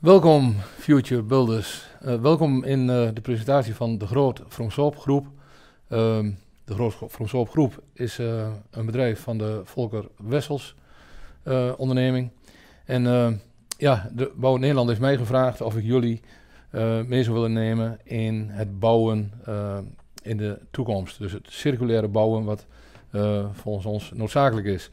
Welkom Future Builders. Eh, welkom in eh, de presentatie van de Groot Fromsoop Groep. Ehm, de Groot Fromsoop Groep is eh, een bedrijf van de Volker Wessels onderneming. En ja, de Bouw Nederland heeft mij gevraagd of ik jullie mee zou willen nemen in het bouwen in de toekomst. Dus het circulaire bouwen wat volgens ons noodzakelijk is.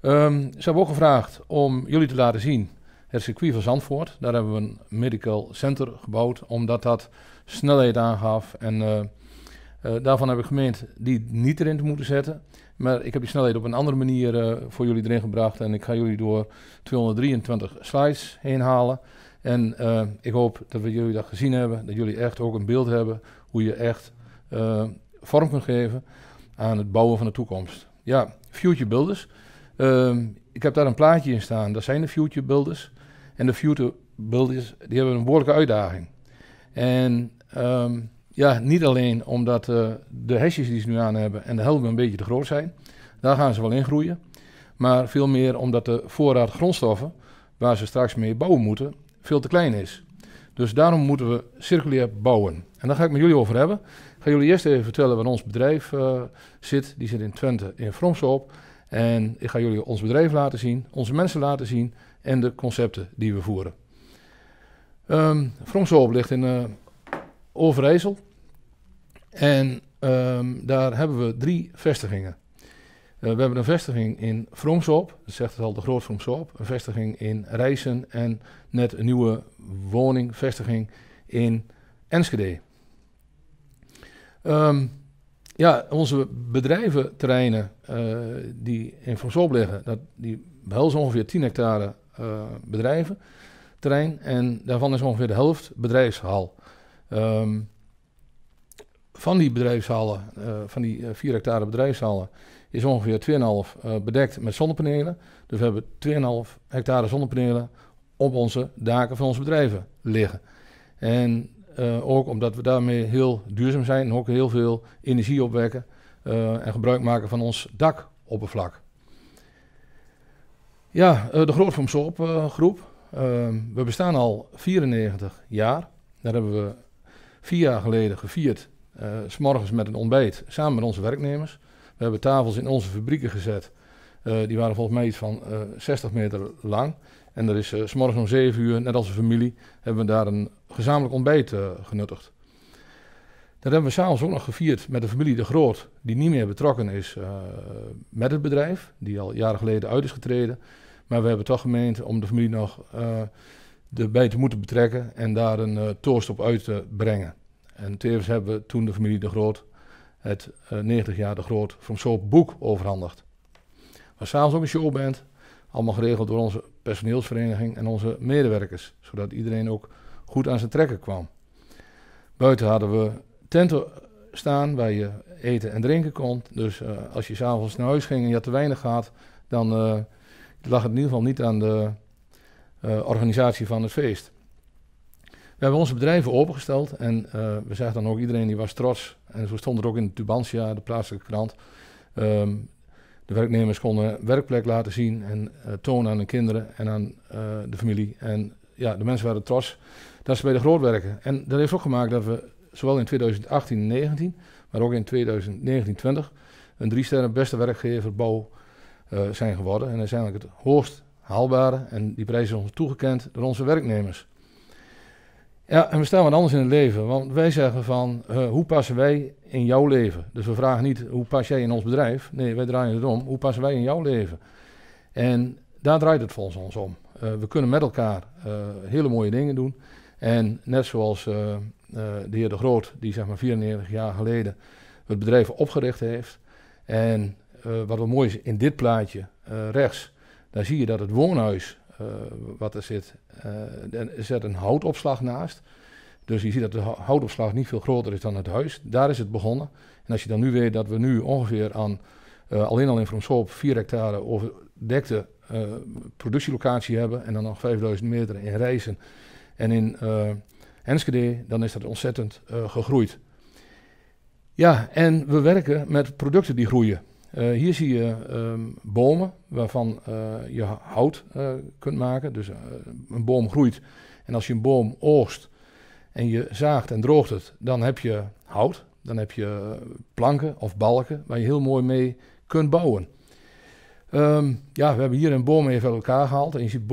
Um, ze hebben ook gevraagd om jullie te laten zien het circuit van Zandvoort. Daar hebben we een medical center gebouwd, omdat dat snelheid aangaf. En eh, eh, daarvan heb ik gemeend die niet erin te moeten zetten. Maar ik heb die snelheid op een andere manier eh, voor jullie erin gebracht. En ik ga jullie door 223 slides heen halen. En ik hoop dat we jullie dat gezien hebben. Dat jullie echt ook een beeld hebben hoe je echt vorm kunt geven aan het bouwen van de toekomst. Ja, Future Builders. Ehm, ik heb daar een plaatje in staan. Dat zijn de Future Builders en de future builders, die hebben een behoorlijke uitdaging. En ehm, ja, niet alleen omdat eh, de hesjes die ze nu aan hebben en de helmen een beetje te groot zijn, daar gaan ze wel in groeien. Maar veel meer omdat de voorraad grondstoffen waar ze straks mee bouwen moeten, veel te klein is. Dus daarom moeten we circulair bouwen. En daar ga ik met jullie over hebben. Ik ga jullie eerst even vertellen waar ons bedrijf eh, zit. Die zit in Twente in Fromsop. En ik ga jullie ons bedrijf laten zien, onze mensen laten zien en de concepten die we voeren. Um, ligt in uh, Overijssel en ehm, daar hebben we drie vestigingen. Eh, we hebben een vestiging in Fromsoop, dat zegt het al, de Groot Fromsoop. Een vestiging in Rijssen en net een nieuwe woningvestiging in Enschede. Ehm, ja, onze bedrijventerreinen uh, die in Fromsoop liggen, dat, die behelzen ongeveer 10 hectare eh, bedrijven, terrein. En daarvan is ongeveer de helft bedrijfshal. Ehm, van die bedrijfshallen, eh, van die 4 eh, hectare bedrijfshallen, is ongeveer 2,5 uh, bedekt met zonnepanelen. Dus we hebben 2,5 hectare zonnepanelen op onze daken van onze bedrijven liggen. En ook omdat we daarmee heel duurzaam zijn en ook heel veel energie opwekken en gebruik maken van ons dakoppervlak. Ja, eh, de Groot van groep. Eh, we bestaan al 94 jaar. Daar hebben we vier jaar geleden gevierd. Eh, s morgens met een ontbijt samen met onze werknemers. We hebben tafels in onze fabrieken gezet. die waren volgens mij iets van 60 meter lang. En er is s morgens om 7 uur, net als een familie, hebben we daar een gezamenlijk ontbijt genuttigd. Dat hebben we s'avonds ook nog gevierd met de familie De Groot, die niet meer betrokken is met het bedrijf, die al jaren geleden uit is getreden. Maar we hebben toch gemeend om de familie nog eh, erbij te moeten betrekken en daar een eh, toast op uit te brengen. En tevens hebben we toen de familie De Groot het 90 eh, jaar De Groot van Soap boek overhandigd. Maar s'avonds ook een bent, allemaal geregeld door onze personeelsvereniging en onze medewerkers, zodat iedereen ook goed aan zijn trekken kwam. Buiten hadden we tenten staan waar je eten en drinken kon. Dus als je s'avonds naar huis ging en je had te weinig gehad, dan lag in ieder geval niet aan de eh, organisatie van het feest. We hebben onze bedrijven opengesteld en eh, we zagen dan ook iedereen die was trots. En zo stond er ook in de Tubantia, de plaatselijke krant. Ehm, de werknemers konden werkplek laten zien en uh, tonen aan hun kinderen en aan de familie. En ja, de mensen waren trots dat ze bij de groot werken. En dat heeft ook gemaakt dat we zowel in 2018 en 2019, maar ook in 2019 20 een drie sterren beste werkgever bouw eh, zijn geworden. En dat is eigenlijk het hoogst haalbare. En die prijs is ons toegekend door onze werknemers. Ja, en we staan wat anders in het leven. Want wij zeggen van, eh, hoe passen wij in jouw leven? Dus we vragen niet, hoe pas jij in ons bedrijf? Nee, wij draaien het om. Hoe passen wij in jouw leven? En daar draait het volgens ons om. Eh, we kunnen met elkaar hele mooie dingen doen. En net zoals de heer De Groot, die zeg maar 94 jaar geleden het bedrijf opgericht heeft. En eh, wat wel mooi is in dit plaatje eh, rechts, daar zie je dat het woonhuis eh, wat er zit, er zit een houtopslag naast. Dus je ziet dat de houtopslag niet veel groter is dan het huis. Daar is het begonnen. En als je dan nu weet dat we nu ongeveer aan, alleen al in Fromsoop, 4 hectare overdekte uh, productielocatie hebben. En dan nog 5000 meter in Reizen en in uh, Enschede. Dan is dat ontzettend gegroeid. Ja, en we werken met producten die groeien. Eh, hier zie je ehm, bomen waarvan eh, je hout eh, kunt maken. Dus een boom groeit. En als je een boom oogst en je zaagt en droogt het, dan heb je hout. Dan heb je planken of balken waar je heel mooi mee kunt bouwen. Ehm, ja, we hebben hier een boom even uit elkaar gehaald. En je ziet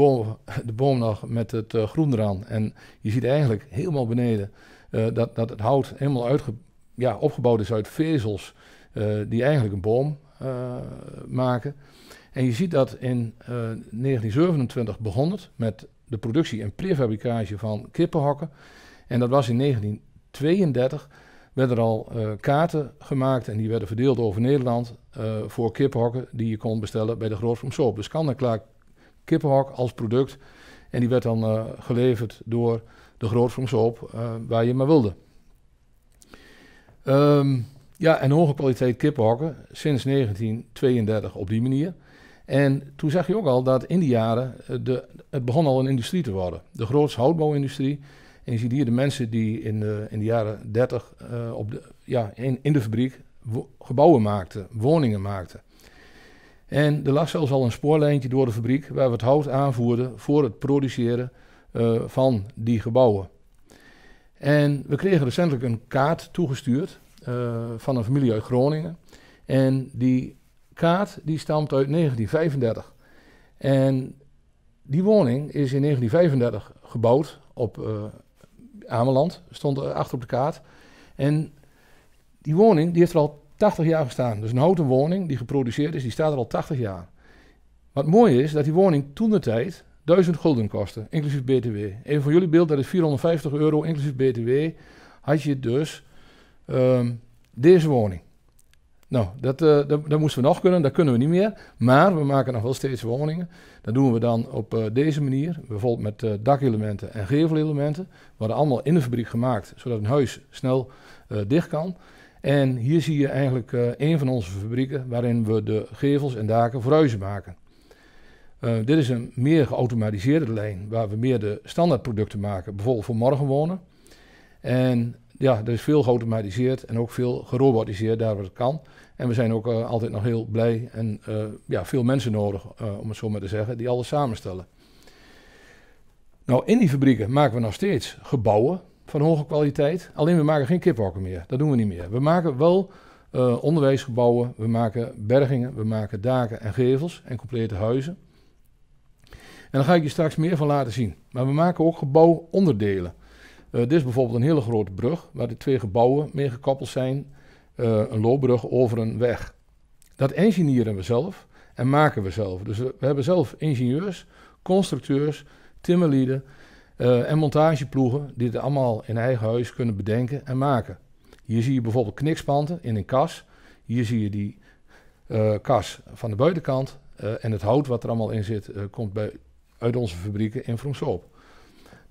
de boom nog met het groen eraan. En je ziet eigenlijk helemaal beneden dat, dat het hout helemaal uitge, ja, opgebouwd is uit vezels. die eigenlijk een boom eh, maken. En je ziet dat in 1927 eh, begon het met de productie en prefabricage van kippenhokken. En dat was in 1932 werden er al eh, kaarten gemaakt en die werden verdeeld over Nederland voor kippenhokken die je kon bestellen bij de Grootsom Dus kan en klaar kippenhok als product en die werd dan geleverd door de Grootsom Soap waar je maar wilde. Um, ja, en hoge kwaliteit kippenhokken sinds 1932 op die manier. En toen zag je ook al dat in die jaren eh, de, het begon al een industrie te worden. De grootste houtbouwindustrie. En je ziet hier de mensen die in de, in de jaren 30 eh, op de, ja, in, de fabriek gebouwen maakten, woningen maakten. En er lag zelfs al een spoorlijntje door de fabriek waar we het hout aanvoerden voor het produceren eh, van die gebouwen. En we kregen recentelijk een kaart toegestuurd eh, van een familie uit Groningen. En die kaart die stamt uit 1935. En die woning is in 1935 gebouwd op eh, Ameland, stond achter op de kaart. En die woning die heeft er al 80 jaar gestaan. Dus een houten woning die geproduceerd is, die staat er al 80 jaar. Wat mooi is, dat die woning toen de tijd 1000 gulden kostte, inclusief BTW. Even voor jullie beeld, dat is 450 euro, inclusief BTW. Had je dus Ehm, deze woning. Nou, dat, eh, dat, dat, moesten we nog kunnen, dat kunnen we niet meer. Maar we maken nog wel steeds woningen. Dat doen we dan op eh, deze manier, bijvoorbeeld met eh, dakelementen en gevelelementen. Worden allemaal in de fabriek gemaakt, zodat een huis snel dicht kan. En hier zie je eigenlijk een van onze fabrieken waarin we de gevels en daken voor verhuizen maken. dit is een meer geautomatiseerde lijn waar we meer de standaardproducten maken, bijvoorbeeld voor morgenwonen. En ja, er is veel geautomatiseerd en ook veel gerobotiseerd daar waar het kan. En we zijn ook eh, altijd nog heel blij en eh, ja, veel mensen nodig, eh, om het zo maar te zeggen, die alles samenstellen. Nou, in die fabrieken maken we nog steeds gebouwen van hoge kwaliteit. Alleen we maken geen kiphokken meer. Dat doen we niet meer. We maken wel onderwijsgebouwen, we maken bergingen, we maken daken en gevels en complete huizen. En daar ga ik je straks meer van laten zien. Maar we maken ook gebouwonderdelen. Eh, dit is bijvoorbeeld een hele grote brug waar de twee gebouwen mee gekoppeld zijn. Eh, een loopbrug over een weg. Dat engineeren we zelf en maken we zelf. Dus we, hebben zelf ingenieurs, constructeurs, timmerlieden eh, en montageploegen die dit allemaal in eigen huis kunnen bedenken en maken. Hier zie je bijvoorbeeld knikspanten in een kas. Hier zie je die kas van de buitenkant en het hout wat er allemaal in zit komt bij, uit onze fabrieken in Vroomsloop.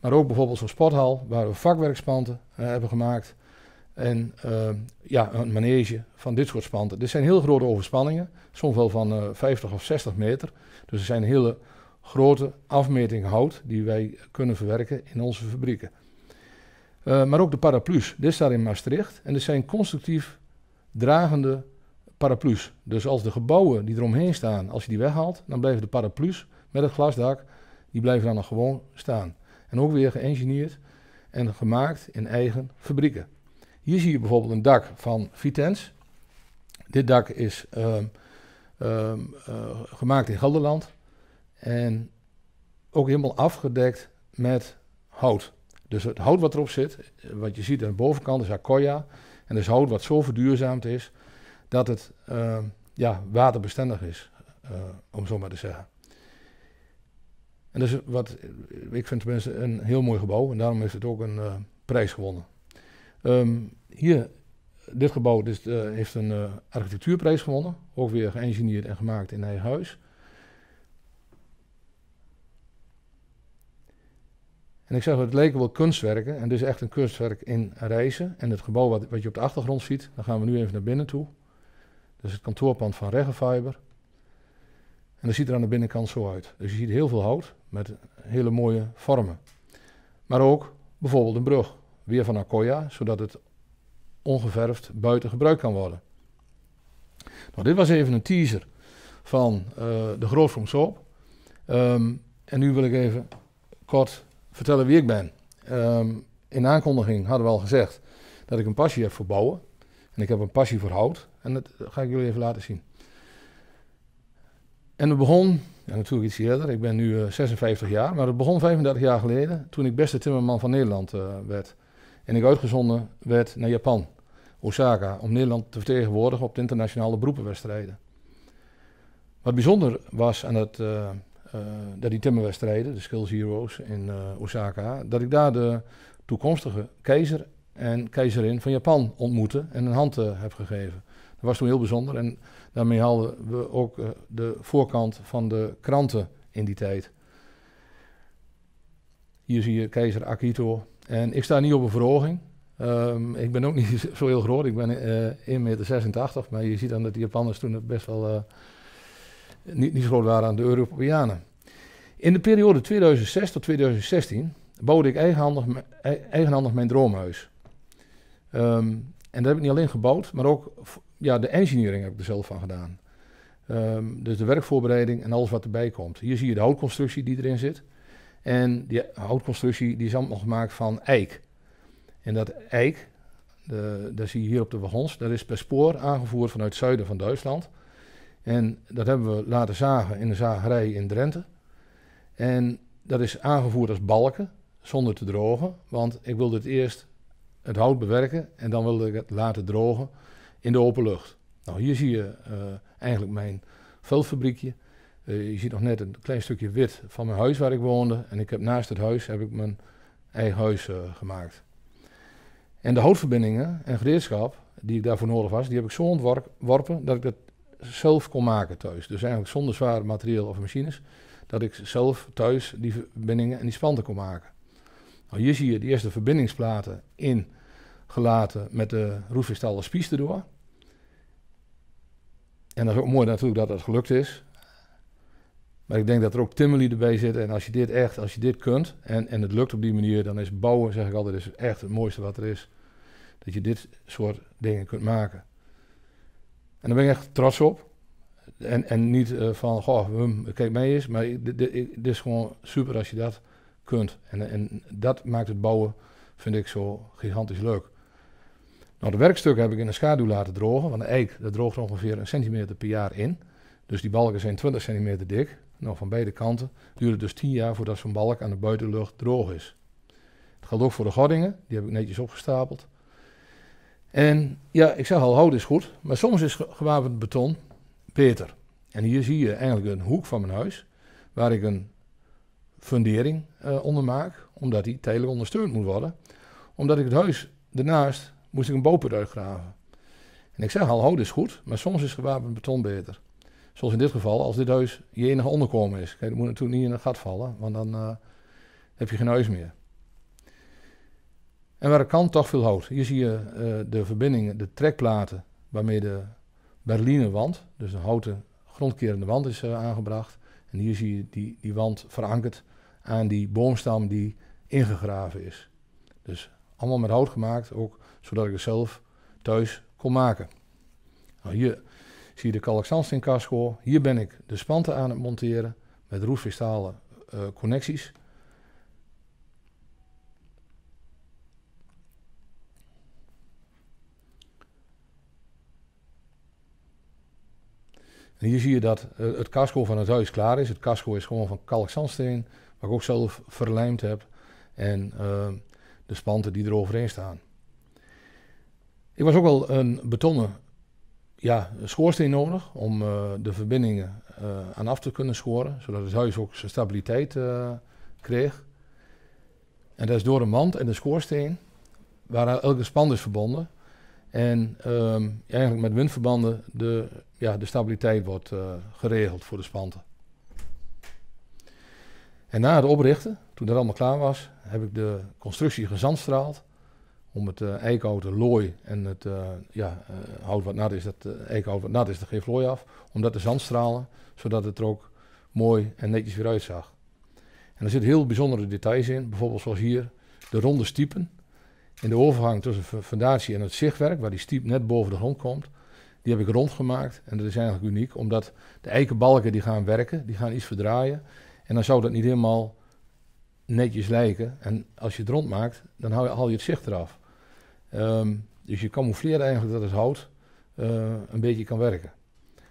Maar ook bijvoorbeeld zo'n sporthal waar we vakwerkspanten eh, hebben gemaakt. En eh, ja, een manege van dit soort spanten. Dit zijn heel grote overspanningen, soms wel van 50 eh, of 60 meter. Dus er zijn hele grote afmetingen hout die wij kunnen verwerken in onze fabrieken. maar ook de paraplu's. Dit staat in Maastricht en dit zijn constructief dragende paraplu's. Dus als de gebouwen die eromheen staan, als je die weghaalt, dan blijven de paraplu's met het glasdak, die blijven dan nog gewoon staan. En ook weer geëngineerd en gemaakt in eigen fabrieken. Hier zie je bijvoorbeeld een dak van Vitens. Dit dak is ehm, ehm, eh, gemaakt in Gelderland en ook helemaal afgedekt met hout. Dus het hout wat erop zit, eh, wat je ziet aan de bovenkant is akoya. En dat is hout wat zo verduurzaamd is dat het ehm, ja, waterbestendig is, uh, om zo maar te zeggen. En dat is wat, ik vind tenminste een heel mooi gebouw en daarom is het ook een eh, prijs gewonnen. Ehm, hier, dit gebouw dus, eh, heeft een eh, architectuurprijs gewonnen, ook weer geëngineerd en gemaakt in eigen huis. En ik zeg, het leek wel kunstwerken en dit is echt een kunstwerk in Reizen. En het gebouw wat, wat je op de achtergrond ziet, daar gaan we nu even naar binnen toe. Dat is het kantoorpand van Reggenfiber. En dat ziet er aan de binnenkant zo uit. Dus je ziet heel veel hout met hele mooie vormen. Maar ook bijvoorbeeld een brug, weer van Akoya, zodat het ongeverfd buiten gebruikt kan worden. Nou, dit was even een teaser van uh, de Grootvormsoop. Um, ehm, en nu wil ik even kort vertellen wie ik ben. Ehm, in de aankondiging hadden we al gezegd dat ik een passie heb voor bouwen. En ik heb een passie voor hout. En dat ga ik jullie even laten zien. En het begon, ja, natuurlijk iets eerder, ik ben nu 56 eh, jaar, maar het begon 35 jaar geleden toen ik beste timmerman van Nederland eh, werd. En ik uitgezonden werd naar Japan, Osaka, om Nederland te vertegenwoordigen op de internationale beroepenwedstrijden. Wat bijzonder was aan het, eh, dat die timmerwedstrijden, de Skills Heroes in Osaka, dat ik daar de toekomstige keizer en keizerin van Japan ontmoette en een hand heb gegeven. Dat was toen heel bijzonder en Daarmee hadden we ook eh, de voorkant van de kranten in die tijd. Hier zie je keizer Akito. En ik sta niet op een verhoging. Ehm, ik ben ook niet zo heel groot. Ik ben uh, eh, 1,86 meter. maar je ziet dan dat de Japanners toen best wel eh, niet, niet zo groot waren aan de Europeanen. In de periode 2006 tot 2016 bouwde ik eigenhandig, e-, mijn droomhuis. Um, en dat heb ik niet alleen gebouwd, maar ook ja, de engineering heb ik er zelf van gedaan. Ehm, dus de werkvoorbereiding en alles wat erbij komt. Hier zie je de houtconstructie die erin zit. En die houtconstructie die is allemaal gemaakt van eik. En dat eik, de, dat zie je hier op de wagons, dat is per spoor aangevoerd vanuit het zuiden van Duitsland. En dat hebben we laten zagen in de zagerij in Drenthe. En dat is aangevoerd als balken, zonder te drogen. Want ik wilde het eerst het hout bewerken en dan wilde ik het laten drogen in de open lucht. Nou, hier zie je eh, eigenlijk mijn veldfabriekje. Eh, je ziet nog net een klein stukje wit van mijn huis waar ik woonde. En ik heb naast het huis heb ik mijn eigen huis eh, gemaakt. En de houtverbindingen en gereedschap die ik daarvoor nodig was, die heb ik zo ontworpen dat ik dat zelf kon maken thuis. Dus eigenlijk zonder zwaar materieel of machines, dat ik zelf thuis die verbindingen en die spanten kon maken. Nou, hier zie je de eerste verbindingsplaten ingelaten met de roefkristallen spies erdoor. En dat is ook mooi natuurlijk dat dat gelukt is. Maar ik denk dat er ook timmerly erbij zit. En als je dit echt, als je dit kunt en, en het lukt op die manier, dan is bouwen, zeg ik altijd, is echt het mooiste wat er is. Dat je dit soort dingen kunt maken. En daar ben ik echt trots op. En, en niet eh, van, goh, hm, kijk mij eens. Maar dit is gewoon super als je dat en, en dat maakt het bouwen, vind ik, zo gigantisch leuk. Nou, de werkstukken heb ik in de schaduw laten drogen, want de eik dat droogt ongeveer een centimeter per jaar in. Dus die balken zijn 20 centimeter dik. Nou, van beide kanten duurt het dus 10 jaar voordat zo'n balk aan de buitenlucht droog is. Het geldt ook voor de gordingen, die heb ik netjes opgestapeld. En ja, ik zeg al, hout is goed, maar soms is gewapend beton beter. En hier zie je eigenlijk een hoek van mijn huis, waar ik een fundering uh, eh, onder maak, omdat die tijdelijk ondersteund moet worden. Omdat ik het huis daarnaast moest ik een booput uitgraven. En ik zeg al, hout is goed, maar soms is gewapend beton beter. Zoals in dit geval, als dit huis je enige onderkomen is. Kijk, dat moet natuurlijk niet in een gat vallen, want dan eh, heb je geen huis meer. En waar het kan, toch veel hout. Hier zie je eh, de verbindingen, de trekplaten waarmee de Berliner wand, dus de houten grondkerende wand, is aangebracht. En hier zie je die, die wand verankerd aan die boomstam die ingegraven is. Dus allemaal met hout gemaakt, ook zodat ik het zelf thuis kon maken. Nou, hier zie je de kalkzandsteen Hier ben ik de spanten aan het monteren met roestvistalen eh, connecties. En hier zie je dat eh, het casco van het huis klaar is. Het casco is gewoon van kalkzandsteen wat ik ook zelf verlijmd heb. En ehm, de spanten die er overheen staan. Ik was ook wel een betonnen ja, schoorsteen nodig om eh, de verbindingen eh, aan af te kunnen schoren. Zodat het huis ook zijn stabiliteit eh, kreeg. En dat is door een mand en de schoorsteen, waar elke span is verbonden. En ehm, eigenlijk met windverbanden de, ja, de stabiliteit wordt geregeld voor de spanten. En na het oprichten, toen dat allemaal klaar was, heb ik de constructie gezandstraald. Om het uh, looi en het eh, ja, eh, hout wat nat is, dat eikenhout wat nat is, dat geeft looi af. Om dat te zandstralen, zodat het er ook mooi en netjes weer uitzag. En er zitten heel bijzondere details in. Bijvoorbeeld zoals hier de ronde stiepen. In de overgang tussen de fundatie en het zichtwerk, waar die stiep net boven de grond komt, die heb ik rondgemaakt. En dat is eigenlijk uniek, omdat de eikenbalken die gaan werken, die gaan iets verdraaien. En dan zou dat niet helemaal netjes lijken. En als je het rond maakt, dan haal je, al het zicht eraf. Ehm, dus je camoufleert eigenlijk dat het hout eh, een beetje kan werken.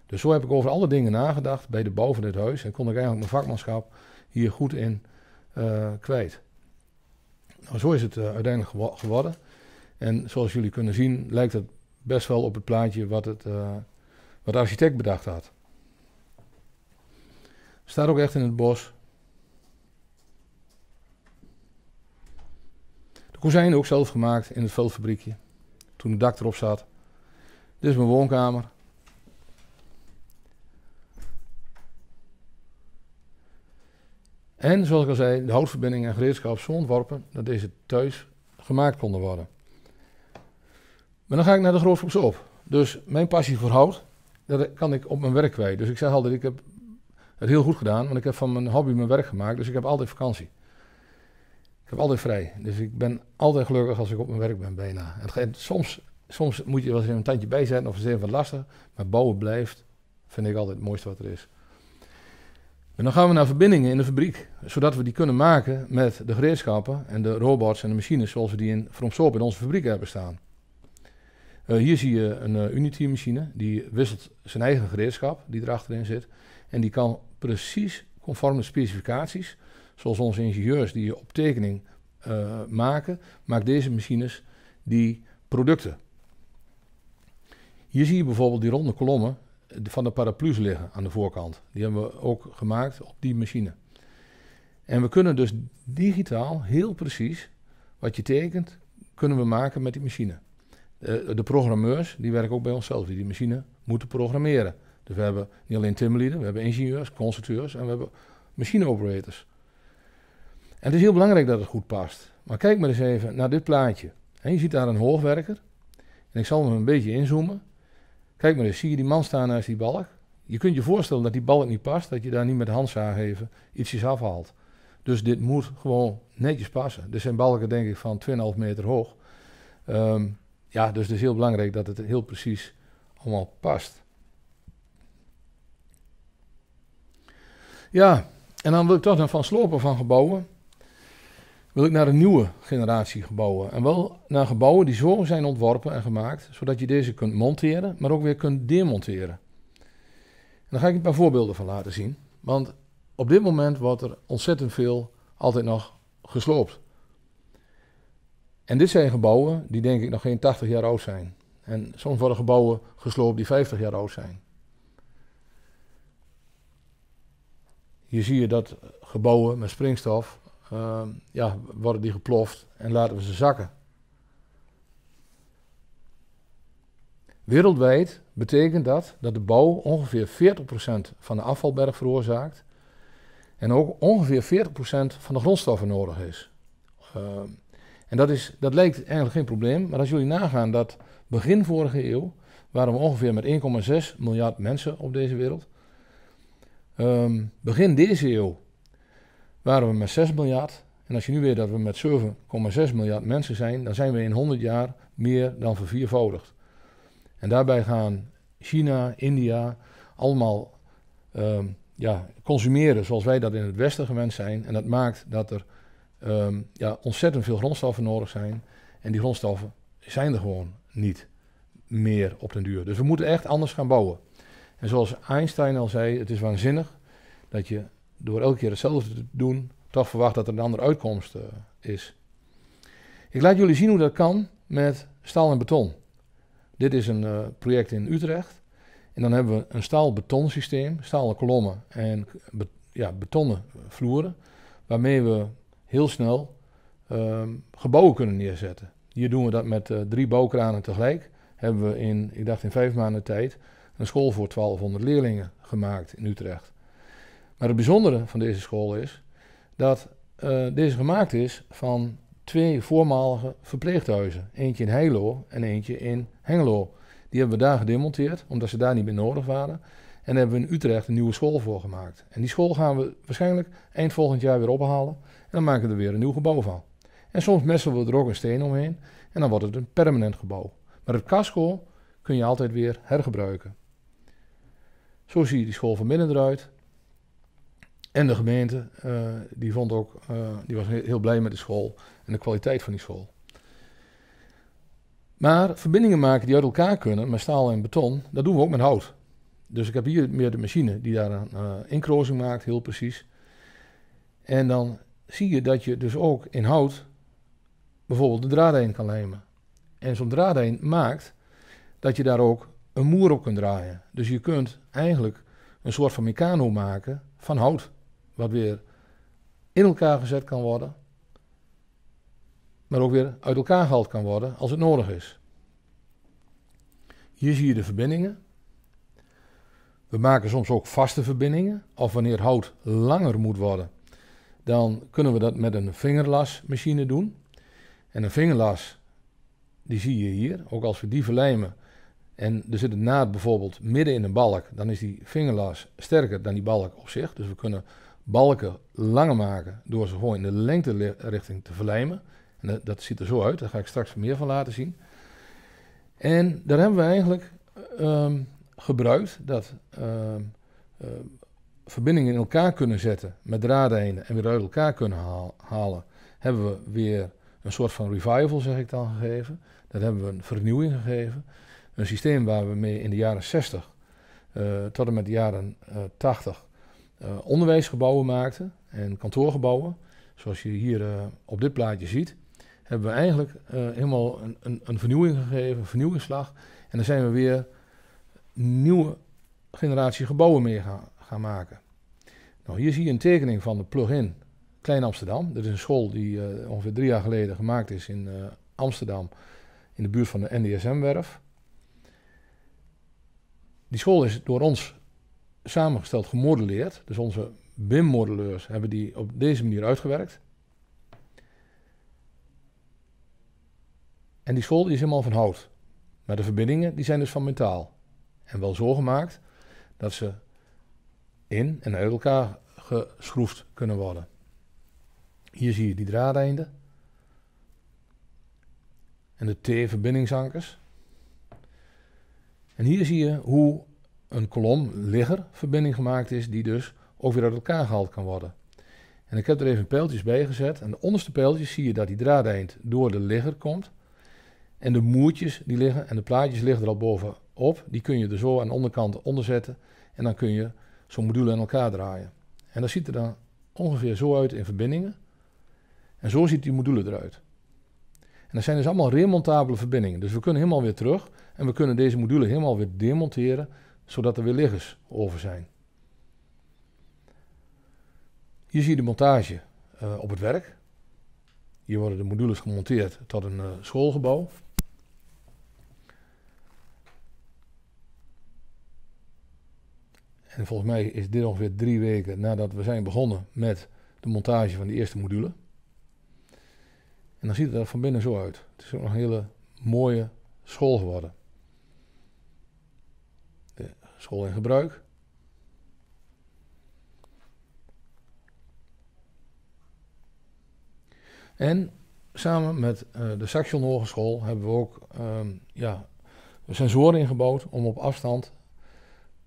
Dus zo heb ik over alle dingen nagedacht bij de bouw van dit huis. En kon ik eigenlijk mijn vakmanschap hier goed in eh, kwijt. Nou, zo is het eh, uiteindelijk geworden. En zoals jullie kunnen zien, lijkt het best wel op het plaatje wat, het, wat de architect bedacht had. Staat ook echt in het bos. De kozijnen ook zelf gemaakt in het veldfabriekje. Toen het dak erop zat. Dit is mijn woonkamer. En zoals ik al zei, de houtverbindingen en gereedschap zo ontworpen dat deze thuis gemaakt konden worden. Maar dan ga ik naar de grootste op. Dus mijn passie voor hout, dat kan ik op mijn werk kwijt. Dus ik zeg altijd, ik heb het heel goed gedaan, want ik heb van mijn hobby mijn werk gemaakt, dus ik heb altijd vakantie. Ik heb altijd vrij. Dus ik ben altijd gelukkig als ik op mijn werk ben, bijna. En soms, soms moet je wel eens een tandje bijzetten of is het even lastig, maar bouwen blijft, vind ik altijd het mooiste wat er is. En dan gaan we naar verbindingen in de fabriek, zodat we die kunnen maken met de gereedschappen en de robots en de machines zoals we die in FromSoap in onze fabriek hebben staan. Eh, hier zie je een uh, Unity-machine, die wisselt zijn eigen gereedschap die erachterin zit. En die kan precies conform de specificaties, zoals onze ingenieurs die je op tekening uh, maken, maakt deze machines die producten. Hier zie je bijvoorbeeld die ronde kolommen eh, van de paraplu's liggen aan de voorkant. Die hebben we ook gemaakt op die machine. En we kunnen dus digitaal heel precies wat je tekent, kunnen we maken met die machine. Eh, de programmeurs, die werken ook bij onszelf, die die machine moeten programmeren. Dus we hebben niet alleen timmerlieden, we hebben ingenieurs, constructeurs en we hebben machine operators. En het is heel belangrijk dat het goed past. Maar kijk maar eens even naar dit plaatje. En je ziet daar een hoogwerker. En ik zal hem een beetje inzoomen. Kijk maar eens, zie je die man staan naast die balk? Je kunt je voorstellen dat die balk niet past, dat je daar niet met de handzaag even ietsjes afhaalt. Dus dit moet gewoon netjes passen. Er zijn balken denk ik van 2,5 meter hoog. Ehm, ja, dus het is heel belangrijk dat het heel precies allemaal past. Ja, en dan wil ik toch naar Van Slopen van gebouwen. Wil ik naar een nieuwe generatie gebouwen. En wel naar gebouwen die zo zijn ontworpen en gemaakt, zodat je deze kunt monteren, maar ook weer kunt demonteren. En daar ga ik een paar voorbeelden van laten zien. Want op dit moment wordt er ontzettend veel altijd nog gesloopt. En dit zijn gebouwen die denk ik nog geen 80 jaar oud zijn. En soms worden gebouwen gesloopt die 50 jaar oud zijn. Je zie je dat gebouwen met springstof, ehm, ja, worden die geploft en laten we ze zakken. Wereldwijd betekent dat dat de bouw ongeveer 40% van de afvalberg veroorzaakt en ook ongeveer 40% van de grondstoffen nodig is. Ehm, en dat, is, dat lijkt eigenlijk geen probleem, maar als jullie nagaan dat begin vorige eeuw waren we ongeveer met 1,6 miljard mensen op deze wereld. Ehm, begin deze eeuw waren we met 6 miljard. En als je nu weet dat we met 7,6 miljard mensen zijn, dan zijn we in 100 jaar meer dan verviervoudigd. En daarbij gaan China, India allemaal ehm, ja, consumeren zoals wij dat in het Westen gewend zijn. En dat maakt dat er ehm, ja, ontzettend veel grondstoffen nodig zijn. En die grondstoffen zijn er gewoon niet meer op den duur. Dus we moeten echt anders gaan bouwen. En zoals Einstein al zei, het is waanzinnig dat je door elke keer hetzelfde te doen, toch verwacht dat er een andere uitkomst eh, is. Ik laat jullie zien hoe dat kan met staal en beton. Dit is een eh, project in Utrecht. En dan hebben we een staal-beton systeem, stalen kolommen en ja, betonnen vloeren, waarmee we heel snel ehm, gebouwen kunnen neerzetten. Hier doen we dat met eh, drie bouwkranen tegelijk. Hebben we in, ik dacht in vijf maanden tijd, een school voor 1200 leerlingen gemaakt in Utrecht. Maar het bijzondere van deze school is dat eh, deze gemaakt is van twee voormalige verpleeghuizen. Eentje in Heilo en eentje in Hengelo. Die hebben we daar gedemonteerd, omdat ze daar niet meer nodig waren. En daar hebben we in Utrecht een nieuwe school voor gemaakt. En die school gaan we waarschijnlijk eind volgend jaar weer ophalen. En dan maken we er weer een nieuw gebouw van. En soms messen we er ook een steen omheen. En dan wordt het een permanent gebouw. Maar het casco kun je altijd weer hergebruiken. Zo zie je die school van binnen eruit. En de gemeente, eh, die, vond ook, eh, die was heel blij met de school en de kwaliteit van die school. Maar verbindingen maken die uit elkaar kunnen met staal en beton, dat doen we ook met hout. Dus ik heb hier meer de machine die daar een uh, inkrozing maakt, heel precies. En dan zie je dat je dus ook in hout bijvoorbeeld de draad kan lijmen. En zo'n draad maakt dat je daar ook een moer op kunt draaien. Dus je kunt eigenlijk een soort van mecano maken van hout. Wat weer in elkaar gezet kan worden. Maar ook weer uit elkaar gehaald kan worden als het nodig is. Hier zie je de verbindingen. We maken soms ook vaste verbindingen. Of wanneer hout langer moet worden, dan kunnen we dat met een vingerlasmachine doen. En een vingerlas, die zie je hier. Ook als we die verlijmen, en er zit een naad bijvoorbeeld midden in een balk, dan is die vingerlas sterker dan die balk op zich. Dus we kunnen balken langer maken door ze gewoon in de lengterichting te verlijmen. En dat, dat ziet er zo uit, daar ga ik straks meer van laten zien. En daar hebben we eigenlijk ehm, gebruikt dat ehm, ehm, verbindingen in elkaar kunnen zetten met draadeinden en weer uit elkaar kunnen halen. Hebben we weer een soort van revival, zeg ik dan, gegeven. Dat hebben we een vernieuwing gegeven. Een systeem waar we mee in de jaren 60 eh, tot en met de jaren 80 eh, eh, onderwijsgebouwen maakten en kantoorgebouwen. Zoals je hier op dit plaatje ziet, hebben we eigenlijk helemaal een, een, een, vernieuwing gegeven, een vernieuwingsslag. En dan zijn we weer nieuwe generatie gebouwen mee gaan, gaan maken. Nou, hier zie je een tekening van de plug-in Klein Amsterdam. Dat is een school die ongeveer drie jaar geleden gemaakt is in Amsterdam, in de buurt van de NDSM-werf. Die school is door ons samengesteld, gemodelleerd. Dus onze BIM-modelleurs hebben die op deze manier uitgewerkt. En die school is helemaal van hout. Maar de verbindingen die zijn dus van metaal. En wel zo gemaakt dat ze in en uit elkaar geschroefd kunnen worden. Hier zie je die draadeinden. En de T-verbindingsankers. En hier zie je hoe een kolom-ligger verbinding gemaakt is, die dus ook weer uit elkaar gehaald kan worden. En ik heb er even pijltjes bij gezet. En de onderste pijltjes zie je dat die draad eind door de ligger komt. En de moertjes die liggen en de plaatjes liggen er al bovenop. Die kun je er zo aan de onderkant onder zetten. En dan kun je zo'n module aan elkaar draaien. En dat ziet er dan ongeveer zo uit in verbindingen. En zo ziet die module eruit. En dat zijn dus allemaal remontabele verbindingen. Dus we kunnen helemaal weer terug en we kunnen deze module helemaal weer demonteren, zodat er weer liggers over zijn. Hier zie je de montage eh, op het werk. Hier worden de modules gemonteerd tot een eh, schoolgebouw. En volgens mij is dit ongeveer drie weken nadat we zijn begonnen met de montage van de eerste module. En dan ziet het er van binnen zo uit. Het is ook nog een hele mooie school geworden. De school in gebruik. En samen met eh, de Saxion Hogeschool hebben we ook um, ja, sensoren ingebouwd om op afstand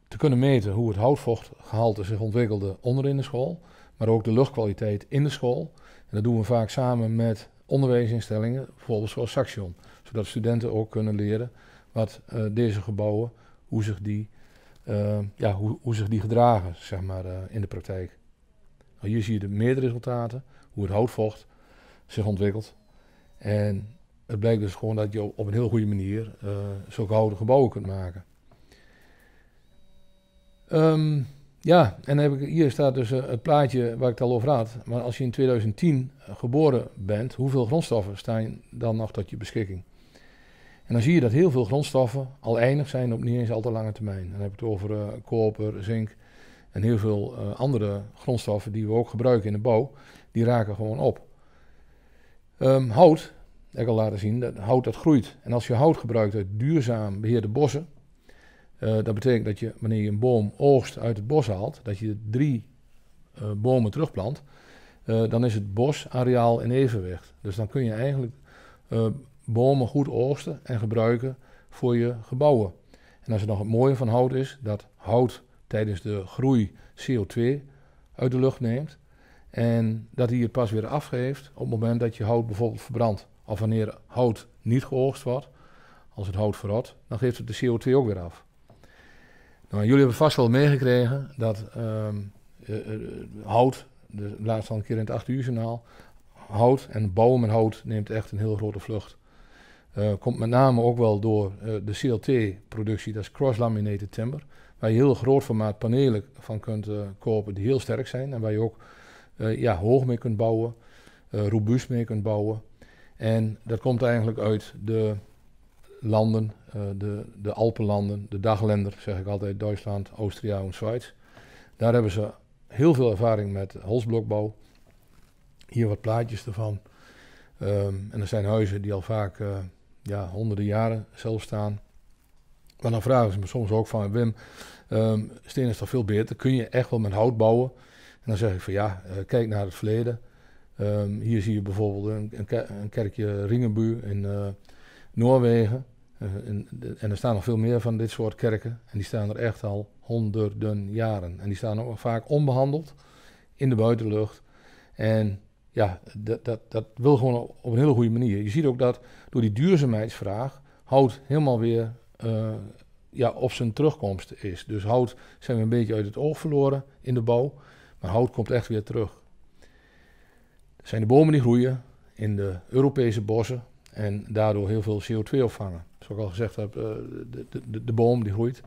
te kunnen meten hoe het houtvochtgehalte zich ontwikkelde onderin de school, maar ook de luchtkwaliteit in de school. En dat doen we vaak samen met onderwijsinstellingen, bijvoorbeeld zoals Saxion. Zodat studenten ook kunnen leren wat eh, deze gebouwen, hoe zich die, eh, ja, hoe, hoe zich die gedragen zeg maar, eh, in de praktijk. Nou, hier zie je de meerdere resultaten, hoe het houtvocht zich ontwikkelt. En het blijkt dus gewoon dat je op een heel goede manier zulke houten gebouwen kunt maken. Ehm, ja, en heb ik, hier staat dus eh, het plaatje waar ik het al over had. Maar als je in 2010 eh, geboren bent, hoeveel grondstoffen staan dan nog tot je beschikking? En dan zie je dat heel veel grondstoffen al eindig zijn op niet eens al te lange termijn. Dan heb ik het over eh, koper, zink en heel veel andere grondstoffen die we ook gebruiken in de bouw. Die raken gewoon op. Ehm, hout, heb ik al laten zien, dat, hout dat groeit. En als je hout gebruikt uit duurzaam beheerde bossen, eh, dat betekent dat je, wanneer je een boom oogst uit het bos haalt, dat je drie eh, bomen terugplant, eh, dan is het bosareaal in evenwicht. Dus dan kun je eigenlijk bomen goed oogsten en gebruiken voor je gebouwen. En als er nog het mooie van hout is, dat hout tijdens de groei CO2 uit de lucht neemt. En dat hij het pas weer afgeeft op het moment dat je hout bijvoorbeeld verbrandt. Of wanneer hout niet geoogst wordt, als het hout verrot, dan geeft het de CO2 ook weer af jullie hebben vast wel meegekregen dat ehm, eh, eh, hout, de dus laatste al een keer in het 8 uur journaal, hout en bouwen hout neemt echt een heel grote vlucht. Uh, komt met name ook wel door de CLT-productie, dat is cross-laminated timber. Waar je heel groot formaat panelen van kunt kopen die heel sterk zijn en waar je ook ja, hoog mee kunt bouwen, robuust mee kunt bouwen. En dat komt eigenlijk uit de landen, eh, de, de Alpenlanden, de daglender, zeg ik altijd, Duitsland, Oostria en Zwitserland. Daar hebben ze heel veel ervaring met holsblokbouw. Hier wat plaatjes ervan. Ehm, en er zijn huizen die al vaak eh, ja, honderden jaren zelf staan. Maar dan vragen ze me soms ook van Wim, um, steen is toch veel beter? Kun je echt wel met hout bouwen? En dan zeg ik van ja, eh, kijk naar het verleden. Ehm, hier zie je bijvoorbeeld een, een, kerkje Ringenbuur in Noorwegen. Eh, en, er staan nog veel meer van dit soort kerken. En die staan er echt al honderden jaren. En die staan ook vaak onbehandeld in de buitenlucht. En ja, dat, dat, dat wil gewoon op een hele goede manier. Je ziet ook dat door die duurzaamheidsvraag hout helemaal weer eh, ja, op zijn terugkomst is. Dus hout zijn we een beetje uit het oog verloren in de bouw. Maar hout komt echt weer terug. Er zijn de bomen die groeien in de Europese bossen en daardoor heel veel CO2 opvangen zoals ik al gezegd heb, eh, de, de, de boom die groeit,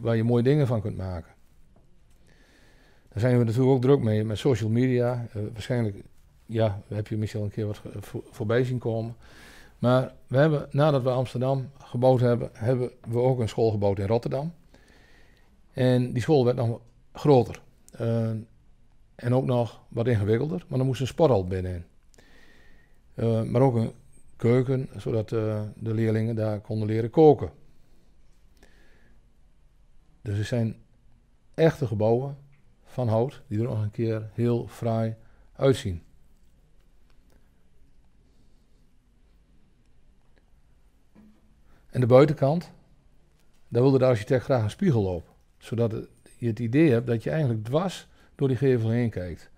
waar je mooie dingen van kunt maken. Daar zijn we natuurlijk ook druk mee met social media. Eh, waarschijnlijk ja, heb je misschien al een keer wat voorbij zien komen. Maar we hebben, nadat we Amsterdam gebouwd hebben, hebben we ook een school gebouwd in Rotterdam. En die school werd nog groter. Eh, en ook nog wat ingewikkelder, maar er moest een sporthal binnenin. maar ook een keuken, zodat eh, de leerlingen daar konden leren koken. Dus het zijn echte gebouwen van hout, die er nog een keer heel fraai uitzien. En de buitenkant, daar wilde de architect graag een spiegel op, zodat je het idee hebt dat je eigenlijk dwars door die gevel heen kijkt.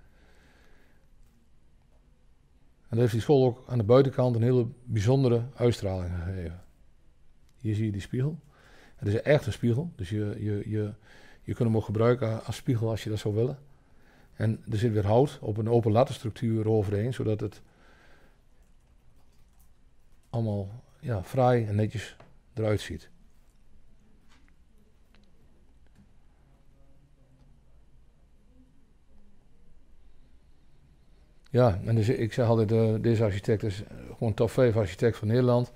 En dat heeft die school ook aan de buitenkant een hele bijzondere uitstraling gegeven. Hier zie je die spiegel. Het is echt een spiegel, dus je, je, je, je kunt hem ook gebruiken als spiegel als je dat zou willen. En er zit weer hout op een open lattenstructuur overheen, zodat het allemaal ja, fraai en netjes eruit ziet. Ja, en dus ik zei altijd, uh, deze architect is gewoon top 5 architect van Nederland.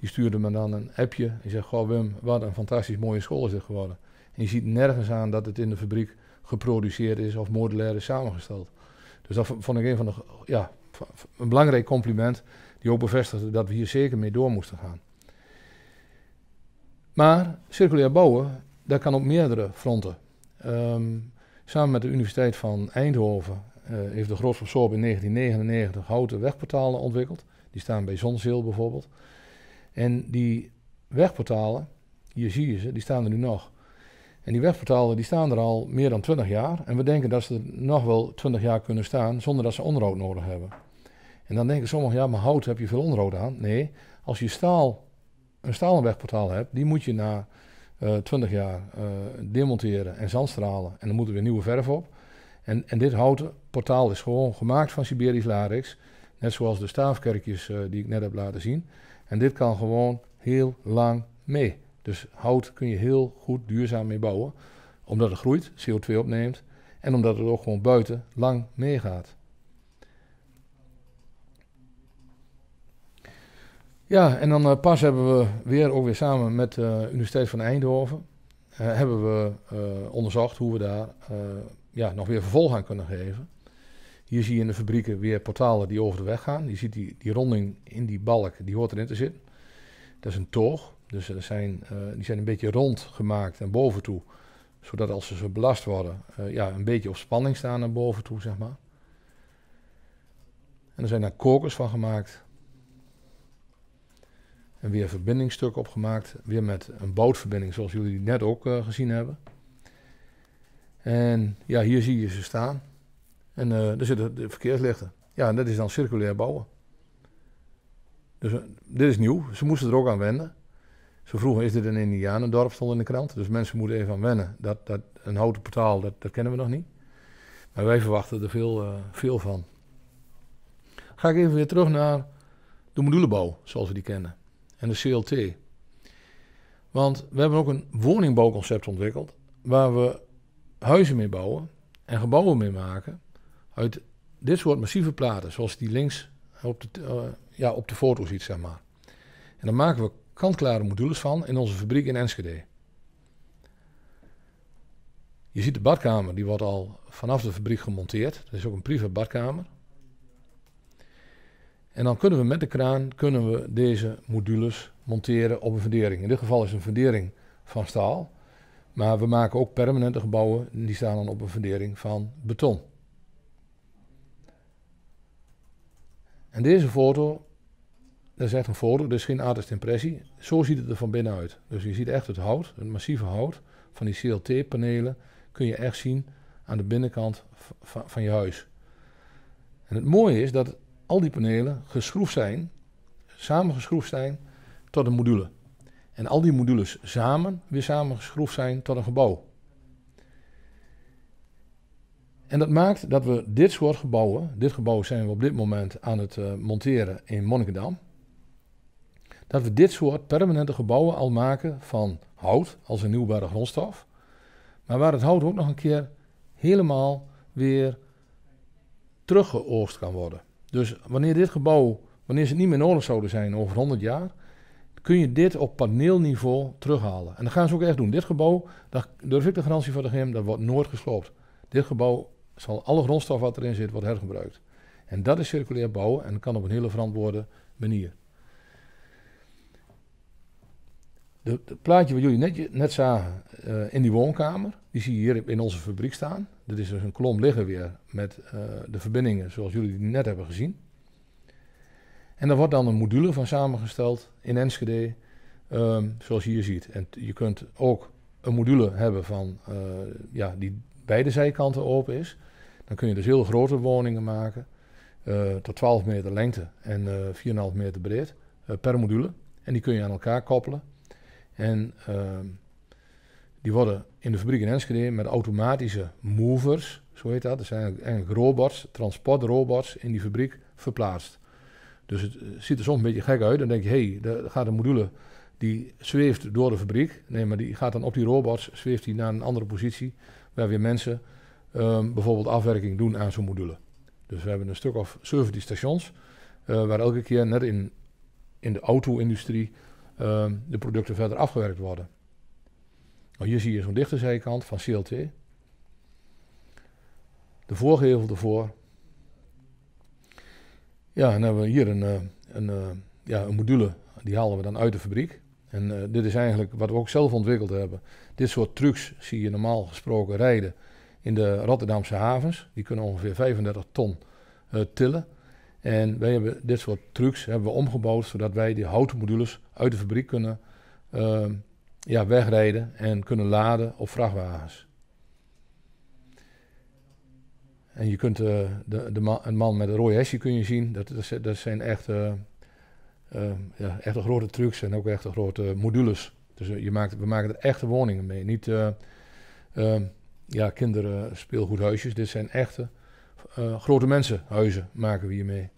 Die stuurde me dan een appje. Die zegt, goh Wim, wat een fantastisch mooie school is dit geworden. En je ziet nergens aan dat het in de fabriek geproduceerd is of modulair is samengesteld. Dus dat vond ik een van de, ja, een belangrijk compliment die ook bevestigde dat we hier zeker mee door moesten gaan. Maar circulair bouwen, dat kan op meerdere fronten. Ehm, samen met de Universiteit van Eindhoven eh, heeft de Grootschap in 1999 houten wegportalen ontwikkeld. Die staan bij Zonzeel bijvoorbeeld. En die wegportalen, hier zie je ze, die staan er nu nog. En die wegportalen die staan er al meer dan 20 jaar. En we denken dat ze er nog wel 20 jaar kunnen staan zonder dat ze onderhoud nodig hebben. En dan denken sommigen, ja, maar hout heb je veel onderhoud aan. Nee, als je staal, een stalen wegportaal hebt, die moet je na uh, eh, 20 jaar eh, demonteren en zandstralen. En dan moeten we weer nieuwe verf op. En, en dit houten portaal is gewoon gemaakt van Siberisch Larix. Net zoals de staafkerkjes eh, die ik net heb laten zien. En dit kan gewoon heel lang mee. Dus hout kun je heel goed duurzaam mee bouwen. Omdat het groeit, CO2 opneemt. En omdat het ook gewoon buiten lang meegaat. Ja, en dan eh, pas hebben we weer, ook weer samen met de eh, Universiteit van Eindhoven, hebben we onderzocht hoe we daar ja, nog weer vervolg aan kunnen geven. Hier zie je in de fabrieken weer portalen die over de weg gaan. Je ziet die, die ronding in die balk, die hoort erin te zitten. Dat is een toog. Dus eh, zijn, eh, die zijn een beetje rond gemaakt en boven toe. Zodat als ze zo belast worden, eh, ja, een beetje op spanning staan naar boven toe, zeg maar. En er zijn daar kokers van gemaakt. En weer verbindingsstuk opgemaakt. Weer met een bootverbinding, zoals jullie net ook gezien hebben. En ja, hier zie je ze staan. En uh, eh, er zitten de verkeerslichten. Ja, en dat is dan circulair bouwen. Dus eh, dit is nieuw. Ze moesten er ook aan wennen. Ze vroeg is dit een indianendorp, stond in de krant. Dus mensen moeten even aan wennen. Dat, dat, een houten portaal, dat, dat kennen we nog niet. Maar wij verwachten er veel, eh, veel van. Ga ik even weer terug naar de modulebouw, zoals we die kennen. En de CLT. Want we hebben ook een woningbouwconcept ontwikkeld. Waar we huizen mee bouwen en gebouwen mee maken uit dit soort massieve platen, zoals die links op de, eh, ja, op de foto ziet, zeg maar. En daar maken we kantklare modules van in onze fabriek in Enschede. Je ziet de badkamer, die wordt al vanaf de fabriek gemonteerd. Dat is ook een private badkamer. En dan kunnen we met de kraan kunnen we deze modules monteren op een verdering. In dit geval is een verdering van staal. Maar we maken ook permanente gebouwen die staan dan op een verdering van beton. En deze foto, dat is echt een foto, dus geen artist impressie. Zo ziet het er van binnen uit. Dus je ziet echt het hout, het massieve hout van die CLT-panelen, kun je echt zien aan de binnenkant van je huis. En het mooie is dat al die panelen geschroefd zijn, samengeschroefd zijn tot een module. En al die modules samen weer samengeschroefd zijn tot een gebouw. En dat maakt dat we dit soort gebouwen, dit gebouw zijn we op dit moment aan het eh, monteren in Monnikendam, dat we dit soort permanente gebouwen al maken van hout als een nieuwbare grondstof, maar waar het hout ook nog een keer helemaal weer teruggeoogst kan worden. Dus wanneer dit gebouw, wanneer ze niet meer nodig zouden zijn over 100 jaar, kun je dit op paneelniveau terughalen. En dat gaan ze ook echt doen. Dit gebouw, daar durf ik de garantie van de geven, dat wordt nooit gesloopt. Dit gebouw zal alle grondstof wat erin zit, wordt hergebruikt. En dat is circulair bouwen en kan op een hele verantwoorde manier. Het plaatje wat jullie net, net zagen eh, in die woonkamer, die zie je hier in onze fabriek staan. Dit is dus een klom liggen weer met eh, de verbindingen zoals jullie die net hebben gezien. En daar wordt dan een module van samengesteld in Enschede, ehm, zoals je hier ziet. En je kunt ook een module hebben van, eh, ja, die beide zijkanten open is. Dan kun je dus heel grote woningen maken, eh, tot 12 meter lengte en uh, eh, 4,5 meter breed eh, per module. En die kun je aan elkaar koppelen. En ehm, die worden in de fabriek in Enschede met automatische movers, zo heet dat. Dat zijn eigenlijk robots, transportrobots in die fabriek verplaatst. Dus het ziet er soms een beetje gek uit. Dan denk je, hé, hey, daar gaat een module die zweeft door de fabriek. Nee, maar die gaat dan op die robots, zweeft hij naar een andere positie, waar weer mensen Ehm, bijvoorbeeld afwerking doen aan zo'n module. Dus we hebben een stuk of service stations, eh, waar elke keer net in, in de auto-industrie ehm, de producten verder afgewerkt worden. Nou, hier zie je zo'n dichte zijkant van CLT. De voorgevel ervoor. Ja, dan hebben we hier een, eh, een, eh, ja, een module, die halen we dan uit de fabriek. En dit is eigenlijk wat we ook zelf ontwikkeld hebben. Dit soort trucs zie je normaal gesproken rijden in de Rotterdamse havens. Die kunnen ongeveer 35 ton eh, tillen. En wij hebben dit soort trucks hebben we omgebouwd zodat wij die houten modules uit de fabriek kunnen ehm, ja, wegrijden en kunnen laden op vrachtwagens. En je kunt eh, de, de man, een man met een rode hesje kun je zien. Dat, dat, zijn echt, eh, ehm, ja, echt grote trucks en ook echt grote modules. Dus je maakt, we maken er echte woningen mee. Niet ehm, ja, kinderen speelgoedhuisjes. Dit zijn echte uh, grote mensenhuizen maken we hiermee.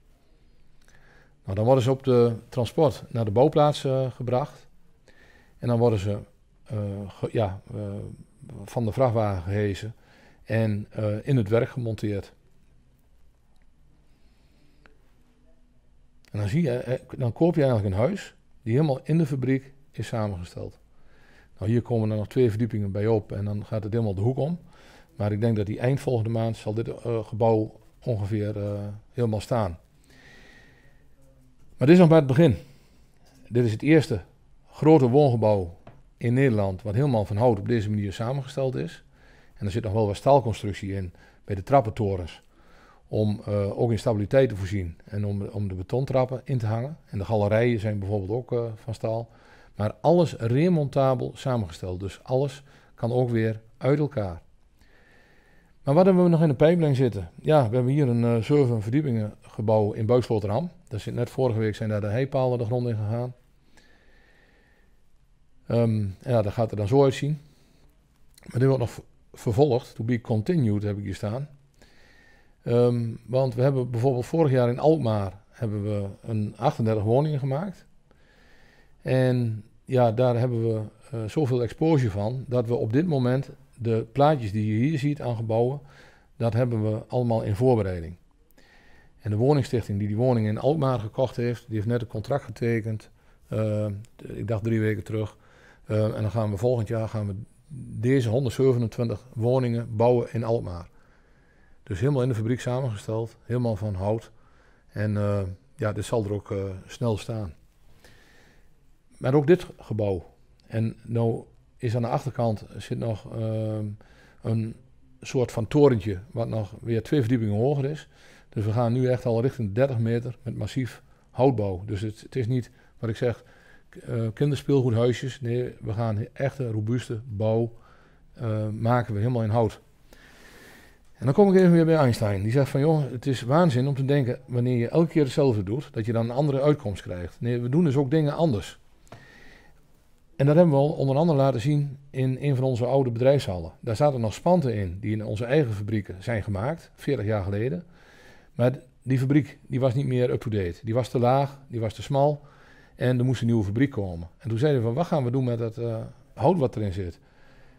Nou, dan worden ze op de transport naar de bouwplaats eh, gebracht. En dan worden ze eh, ja, van de vrachtwagen gehezen en in het werk gemonteerd. En dan, zie je, dan koop je eigenlijk een huis die helemaal in de fabriek is samengesteld. Nou, hier komen er nog twee verdiepingen bij op en dan gaat het helemaal de hoek om. Maar ik denk dat die eind volgende maand zal dit eh, gebouw ongeveer eh, helemaal staan. Maar dit is nog maar het begin. Dit is het eerste grote woongebouw in Nederland wat helemaal van hout op deze manier samengesteld is. En er zit nog wel wat staalconstructie in bij de trappentorens. Om eh, ook in stabiliteit te voorzien en om, om de betontrappen in te hangen. En de galerijen zijn bijvoorbeeld ook van staal. Maar alles remontabel samengesteld. Dus alles kan ook weer uit elkaar. Maar wat hebben we nog in de pijplijn zitten? Ja, we hebben hier een uh, eh, verdiepingen gebouw in Buiksloterham. Daar zit net vorige week zijn daar de heipalen de grond in gegaan. Um, ja, dat gaat er dan zo uitzien. Maar dit wordt nog vervolgd, to be continued heb ik hier staan. Ehm, want we hebben bijvoorbeeld vorig jaar in Alkmaar hebben we een 38 woningen gemaakt. En ja, daar hebben we eh, zoveel exposure van dat we op dit moment de plaatjes die je hier ziet aan dat hebben we allemaal in voorbereiding. En de woningstichting die die woning in Alkmaar gekocht heeft, die heeft net een contract getekend. Eh, ik dacht drie weken terug. Eh, en dan gaan we volgend jaar gaan we deze 127 woningen bouwen in Alkmaar. Dus helemaal in de fabriek samengesteld, helemaal van hout. En ja, dit zal er ook snel staan maar ook dit gebouw. En nou is aan de achterkant zit nog ehm, een soort van torentje, wat nog weer twee verdiepingen hoger is. Dus we gaan nu echt al richting 30 meter met massief houtbouw. Dus het, het is niet, wat ik zeg, uh, kinderspeelgoedhuisjes. Nee, we gaan echte robuuste bouw ehm, maken we helemaal in hout. En dan kom ik even weer bij Einstein. Die zegt van, jong het is waanzin om te denken wanneer je elke keer hetzelfde doet, dat je dan een andere uitkomst krijgt. Nee, we doen dus ook dingen anders. En dat hebben we al onder andere laten zien in een van onze oude bedrijfshallen. Daar zaten nog spanten in die in onze eigen fabrieken zijn gemaakt, 40 jaar geleden. Maar die fabriek die was niet meer up-to-date. Die was te laag, die was te smal en er moest een nieuwe fabriek komen. En toen zeiden we van wat gaan we doen met dat eh, hout wat erin zit.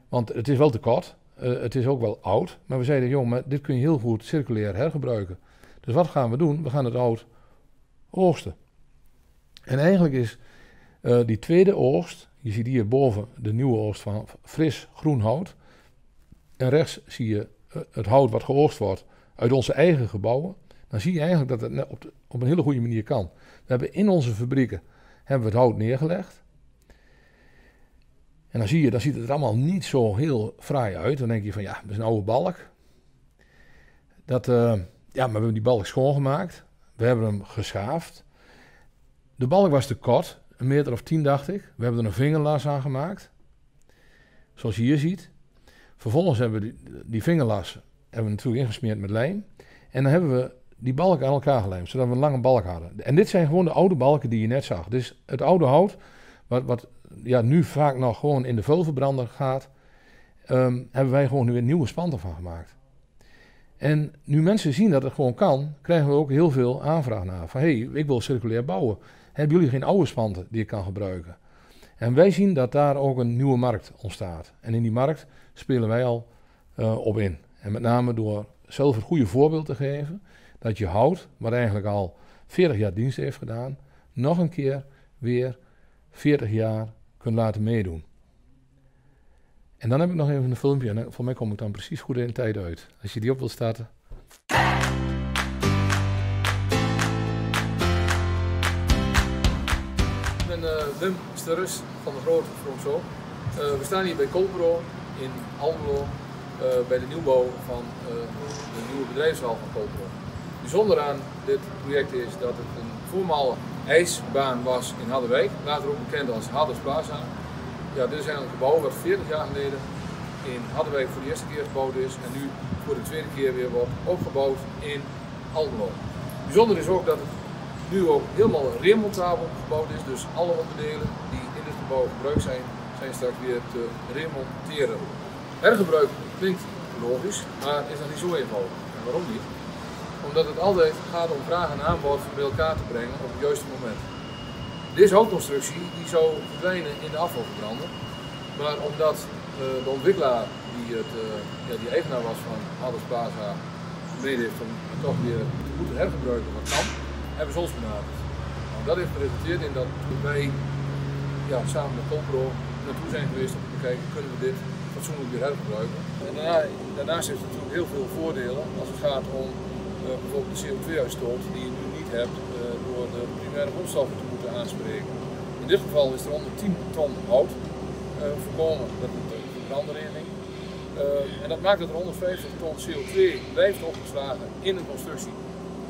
Want het is wel te kort, eh, het is ook wel oud. Maar we zeiden joh, maar dit kun je heel goed circulair hergebruiken. Dus wat gaan we doen? We gaan het hout oogsten. En eigenlijk is eh, die tweede oogst je ziet hier boven de nieuwe oogst van fris groen hout. En rechts zie je eh, het hout wat geoogst wordt uit onze eigen gebouwen. Dan zie je eigenlijk dat het op, op een hele goede manier kan. We hebben in onze fabrieken hebben we het hout neergelegd. En dan zie je, dan ziet het er allemaal niet zo heel fraai uit. Dan denk je van ja, dat is een oude balk. Dat, eh, ja, maar we hebben die balk schoongemaakt. We hebben hem geschaafd. De balk was te kort een meter of tien dacht ik. We hebben er een vingerlas aan gemaakt. Zoals je hier ziet. Vervolgens hebben we die, die vingerlas hebben natuurlijk ingesmeerd met lijm. En dan hebben we die balken aan elkaar gelijmd, zodat we een lange balk hadden. En dit zijn gewoon de oude balken die je net zag. Dus het oude hout, wat, wat ja, nu vaak nog gewoon in de vulverbrander gaat, ehm, hebben wij gewoon weer nieuwe spanten van gemaakt. En nu mensen zien dat het gewoon kan, krijgen we ook heel veel aanvraag naar. Van hey, ik wil circulair bouwen hebben jullie geen oude spanten die je kan gebruiken? En wij zien dat daar ook een nieuwe markt ontstaat. En in die markt spelen wij al eh, op in. En met name door zelf het goede voorbeeld te geven dat je hout, wat eigenlijk al 40 jaar dienst heeft gedaan, nog een keer weer 40 jaar kunt laten meedoen. En dan heb ik nog even een filmpje en eh, voor mij kom ik dan precies goed in tijd uit. Als je die op wilt starten. Wim rust van de Groot zo. Eh, we staan hier bij Colbro in Almelo eh, bij de nieuwbouw van eh, de nieuwe bedrijfshal van Colbro. Bijzonder aan dit project is dat het een voormalige ijsbaan was in Harderwijk, later ook bekend als Hadden Plaza. Ja, dit is eigenlijk een gebouw wat 40 jaar geleden in Harderwijk voor de eerste keer gebouwd is en nu voor de tweede keer weer wordt opgebouwd in Almelo. Bijzonder is ook dat het nu ook helemaal remontabel gebouwd is. Dus alle onderdelen die in het gebouw gebruikt zijn, zijn straks weer te remonteren. Hergebruik klinkt logisch, maar is dat niet zo eenvoudig. En waarom niet? Omdat het altijd gaat om vraag en aanbod bij elkaar te brengen op het juiste moment. Deze houtconstructie die zou verdwijnen in de afvalverbrander. Maar omdat eh, de ontwikkelaar die, het, eh, ja, die eigenaar was van Adders Plaza, mede heeft om toch weer te hergebruiken wat kan, hebben ze ons benaderd. dat heeft geresulteerd in dat wij ja, samen met GoPro naartoe zijn geweest om te kijken, kunnen we dit fatsoenlijk weer hergebruiken. En daarna, daarnaast heeft het natuurlijk heel veel voordelen als het gaat om eh, bijvoorbeeld de CO2-uitstoot die je nu niet hebt eh, door de primaire grondstoffen te moeten aanspreken. In dit geval is er 110 10 ton hout uh, voorkomen, dat moet een brandrening. en dat maakt dat er 150 ton CO2 blijft opgeslagen in een constructie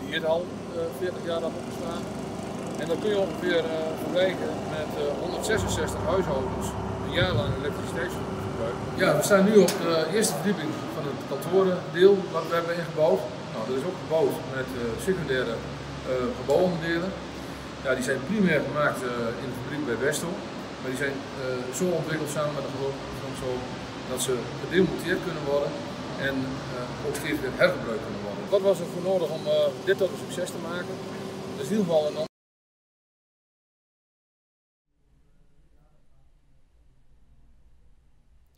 die het al 40 eh, jaar dat staan. En dan kun je ongeveer eh, vergelijken met 166 eh, huishoudens een jaar lang elektriciteitsverbruik. Ja, we staan nu op de eerste verdieping van het kantorendeel wat we hebben ingebouwd. Nou, dat is ook gebouwd met secundaire gebouwonderdelen. Ja, die zijn primair gemaakt in de fabriek bij Westel. Maar die zijn zo ontwikkeld samen met de gebouw dat ze gedemonteerd kunnen worden en ook steeds weer hergebruikt kunnen worden wat was er voor nodig eh, om dit tot een succes te maken? Dus in ieder geval een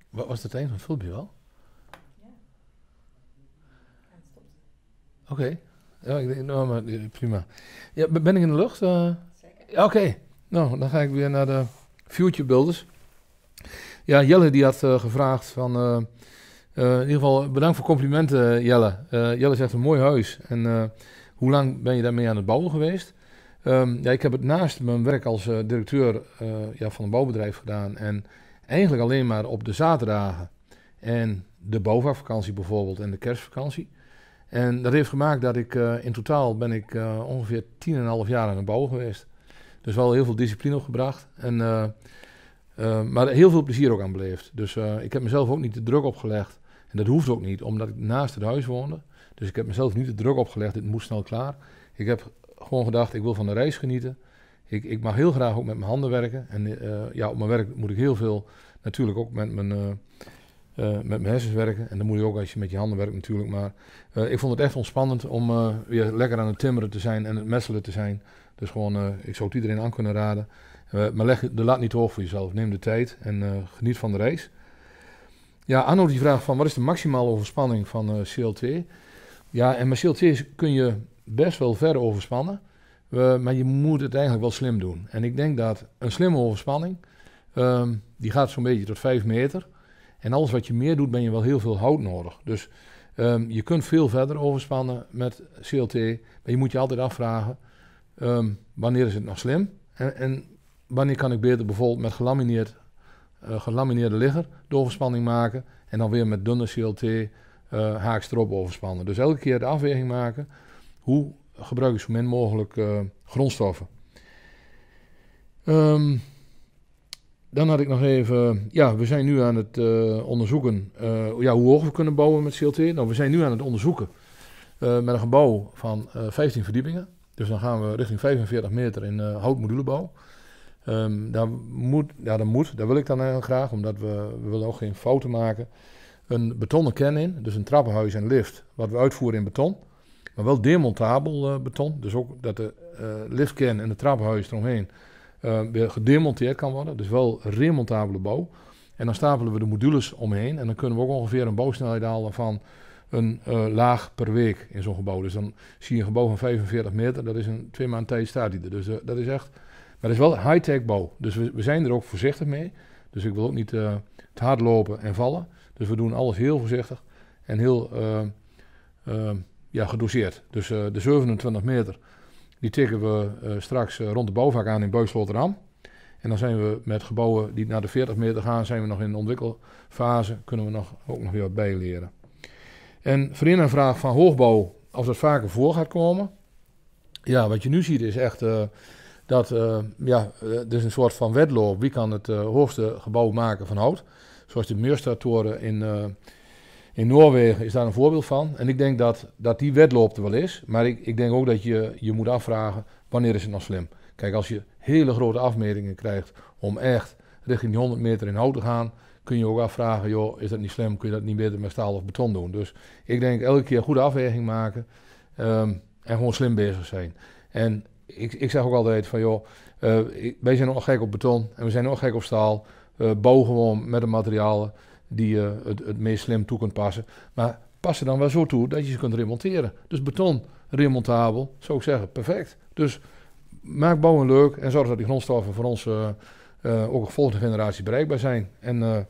Wat was het een? van het filmpje wel? Ja. Oké. Ja, nou, eh, prima. Ja, ben ik in de lucht? Eh? Zeker. Oké. Nou, dan ga ik weer naar de future builders. Ja, Jelle die had gevraagd van... Eh, in ieder geval bedankt voor complimenten, eh, Jelle. Eh, Jelle zegt een mooi huis. En hoe lang ben je daarmee aan het bouwen geweest? Ehm, ja, ik heb het naast mijn werk als directeur ja, van een bouwbedrijf gedaan. En eigenlijk alleen maar op de zaterdagen. En de bouwvakvakantie bijvoorbeeld en de kerstvakantie. En dat heeft gemaakt dat ik in totaal ben ik ongeveer 10,5 jaar aan het bouwen geweest. Dus wel heel veel discipline opgebracht. En, maar heel veel plezier ook aan beleefd. Dus ik heb mezelf ook niet te druk opgelegd. En dat hoeft ook niet, omdat ik naast het huis woonde. Dus ik heb mezelf niet de druk opgelegd, dit moest snel klaar. Ik heb gewoon gedacht, ik wil van de reis genieten. Ik, ik mag heel graag ook met mijn handen werken. En eh, ja, op mijn werk moet ik heel veel, natuurlijk ook met mijn, uh, met mijn hersens werken. En dan moet je ook als je met je handen werkt natuurlijk. Maar ik vond het echt ontspannend om weer lekker aan het timmeren te zijn en het messelen te zijn. Dus gewoon, ik zou het iedereen aan kunnen raden. maar leg de laat niet hoog voor jezelf. Neem de tijd en geniet van de reis. Ja, Anno die vraagt van wat is de maximale overspanning van eh, CLT? Ja, en met CLT kun je best wel ver overspannen, maar je moet het eigenlijk wel slim doen. En ik denk dat een slimme overspanning, ehm, die gaat zo'n beetje tot 5 meter. En alles wat je meer doet, ben je wel heel veel hout nodig. Dus ehm, je kunt veel verder overspannen met CLT, maar je moet je altijd afvragen, ehm, wanneer is het nog slim? En, en wanneer kan ik beter bijvoorbeeld met gelamineerd eh, gelamineerde ligger de maken. En dan weer met dunne CLT eh, haaks erop overspannen. Dus elke keer de afweging maken. Hoe gebruik ik zo min mogelijk eh, grondstoffen? Ehm, dan had ik nog even, ja, we zijn nu aan het onderzoeken ja, hoe hoog we kunnen bouwen met CLT. Nou, we zijn nu aan het onderzoeken met een gebouw van 15 verdiepingen. Dus dan gaan we richting 45 meter in houtmodulebouw. Um, daar moet, ja, dat moet, daar wil ik dan heel graag, omdat we, we willen ook geen fouten maken. Een betonnen kern in, dus een trappenhuis en lift, wat we uitvoeren in beton. Maar wel demontabel eh, beton, dus ook dat de uh, liftkern en het trappenhuis eromheen eh, weer gedemonteerd kan worden. Dus wel remontabele bouw. En dan stapelen we de modules omheen en dan kunnen we ook ongeveer een bouwsnelheid halen van een laag per week in zo'n gebouw. Dus dan zie je een gebouw van 45 meter, dat is een twee maand tijd staat die er. Dus dat is echt maar het is wel high-tech bouw. Dus we, zijn er ook voorzichtig mee. Dus ik wil ook niet eh, te hard lopen en vallen. Dus we doen alles heel voorzichtig en heel eh, eh, ja, gedoseerd. Dus de 27 meter, die tikken we straks rond de bouwvak aan in Buis-Rotterdam. En dan zijn we met gebouwen die naar de 40 meter gaan, zijn we nog in de ontwikkelfase. Kunnen we nog, ook nog weer wat bijleren. En vriendenvraag vraag van hoogbouw, of dat vaker voor gaat komen. Ja, wat je nu ziet is echt dat uh, ja, eh, dus een soort van wedloop. Wie kan het eh, hoogste gebouw maken van hout? Zoals de mjørstad in, in Noorwegen is daar een voorbeeld van. En ik denk dat, dat die wedloop er wel is. Maar ik, ik denk ook dat je je moet afvragen, wanneer is het nou slim? Kijk, als je hele grote afmetingen krijgt om echt richting die 100 meter in hout te gaan... kun je ook afvragen, joh, is dat niet slim? Kun je dat niet beter met staal of beton doen? Dus ik denk elke keer goede afweging maken ehm, en gewoon slim bezig zijn. En ik, ik zeg ook altijd van joh, uh, wij zijn nog gek op beton en we zijn nog gek op staal. Uh, bouw gewoon met de materialen die je het, het meest slim toe kunt passen. Maar pas er dan wel zo toe dat je ze kunt remonteren. Dus beton, remontabel, zou ik zeggen, perfect. Dus maak bouwen leuk en zorg dat die grondstoffen voor ons eh, eh, ook de volgende generatie bereikbaar zijn. En dan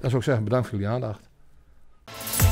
zou ik zeggen, bedankt voor jullie aandacht.